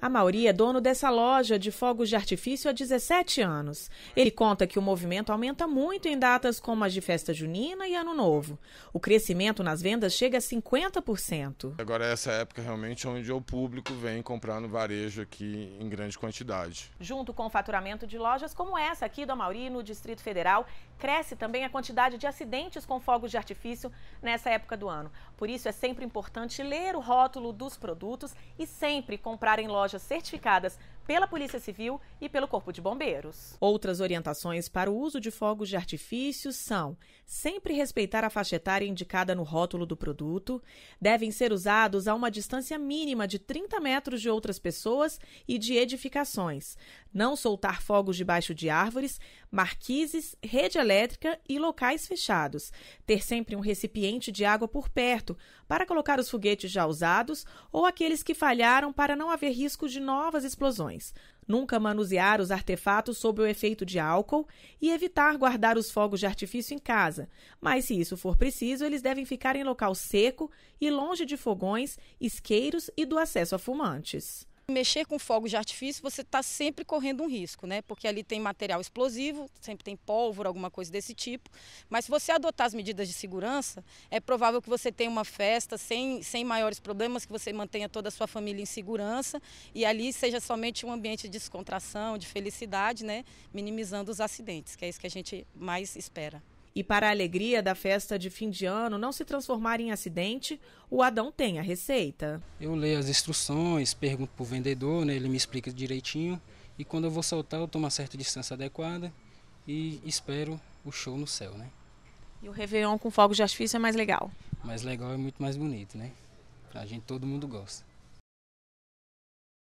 A Mauri é dono dessa loja de fogos de artifício há 17 anos. Ele conta que o movimento aumenta muito em datas como as de festa junina e ano novo. O crescimento nas vendas chega a 50%. Agora é essa época realmente é onde o público vem comprar no varejo aqui em grande quantidade. Junto com o faturamento de lojas como essa aqui do Mauri no Distrito Federal, cresce também a quantidade de acidentes com fogos de artifício nessa época do ano. Por isso é sempre importante ler o rótulo dos produtos e sempre comprar comprar em lojas certificadas pela Polícia Civil e pelo Corpo de Bombeiros. Outras orientações para o uso de fogos de artifício são: sempre respeitar a faixa etária indicada no rótulo do produto, devem ser usados a uma distância mínima de 30 metros de outras pessoas e de edificações, não soltar fogos debaixo de árvores, marquises, rede elétrica e locais fechados, ter sempre um recipiente de água por perto para colocar os foguetes já usados ou aqueles que falharam para não haver risco de novas explosões precauções. Nunca manusear os artefatos sob o efeito de álcool e evitar guardar os fogos de artifício em casa. Mas, se isso for preciso, eles devem ficar em local seco e longe de fogões, isqueiros e do acesso a fumantes. Mexer com fogos de artifício, você está sempre correndo um risco, né? Porque ali tem material explosivo, sempre tem pólvora, alguma coisa desse tipo. Mas se você adotar as medidas de segurança, é provável que você tenha uma festa sem, sem maiores problemas, que você mantenha toda a sua família em segurança e ali seja somente um ambiente de descontração, de felicidade, né? Minimizando os acidentes, que é isso que a gente mais espera e para a alegria da festa de fim de ano não se transformar em acidente, o Adão tem a receita. Eu leio as instruções, pergunto para o vendedor, né, ele me explica direitinho e quando eu vou soltar eu tomo a certa distância adequada e espero o show no céu, né? E o Réveillon com fogos de artifício é mais legal? Mais legal é muito mais bonito, né? Pra gente todo mundo gosta.